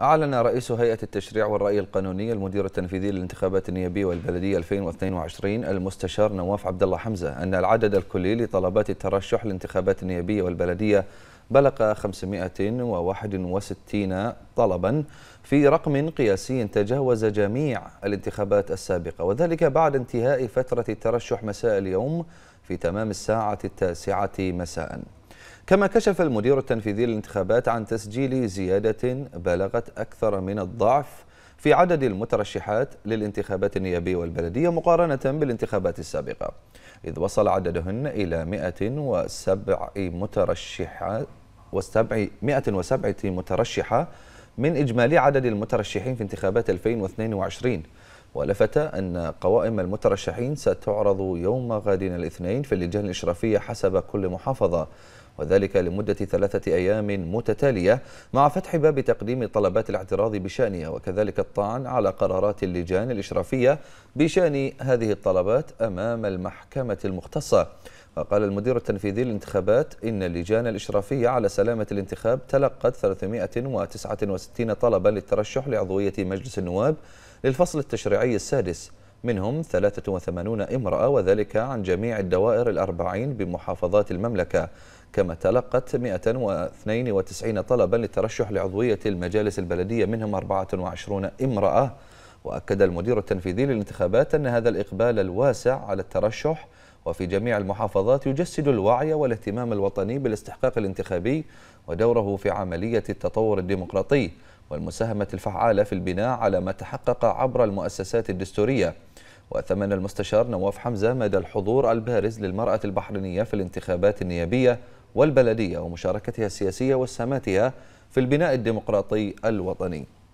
أعلن رئيس هيئة التشريع والرأي القانوني المدير التنفيذي للانتخابات النيابية والبلدية 2022 المستشار نواف عبد الله حمزة أن العدد الكلي لطلبات الترشح للانتخابات النيابية والبلدية بلغ 561 طلبا في رقم قياسي تجاوز جميع الانتخابات السابقة وذلك بعد انتهاء فترة الترشح مساء اليوم في تمام الساعة التاسعة مساءً كما كشف المدير التنفيذي للانتخابات عن تسجيل زيادة بلغت أكثر من الضعف في عدد المترشحات للانتخابات النيابية والبلدية مقارنة بالانتخابات السابقة إذ وصل عددهن إلى 107 مترشحة و107 مترشحة من إجمالي عدد المترشحين في انتخابات 2022 ولفت أن قوائم المترشحين ستعرض يوم غد الاثنين في اللجان الإشرافية حسب كل محافظة وذلك لمدة ثلاثة أيام متتالية مع فتح باب تقديم طلبات الاعتراض بشأنها وكذلك الطعن على قرارات اللجان الإشرافية بشأن هذه الطلبات أمام المحكمة المختصة قال المدير التنفيذي للانتخابات إن اللجان الإشرافية على سلامة الانتخاب تلقت 369 طلبا للترشح لعضوية مجلس النواب للفصل التشريعي السادس منهم 83 امرأة وذلك عن جميع الدوائر الأربعين بمحافظات المملكة كما تلقت 192 طلبا للترشح لعضوية المجالس البلدية منهم 24 امرأة وأكد المدير التنفيذي للانتخابات أن هذا الإقبال الواسع على الترشح وفي جميع المحافظات يجسد الوعي والاهتمام الوطني بالاستحقاق الانتخابي ودوره في عملية التطور الديمقراطي والمساهمة الفعالة في البناء على ما تحقق عبر المؤسسات الدستورية وثمن المستشار نواف حمزة مدى الحضور البارز للمرأة البحرينية في الانتخابات النيابية والبلدية ومشاركتها السياسية وسهاماتها في البناء الديمقراطي الوطني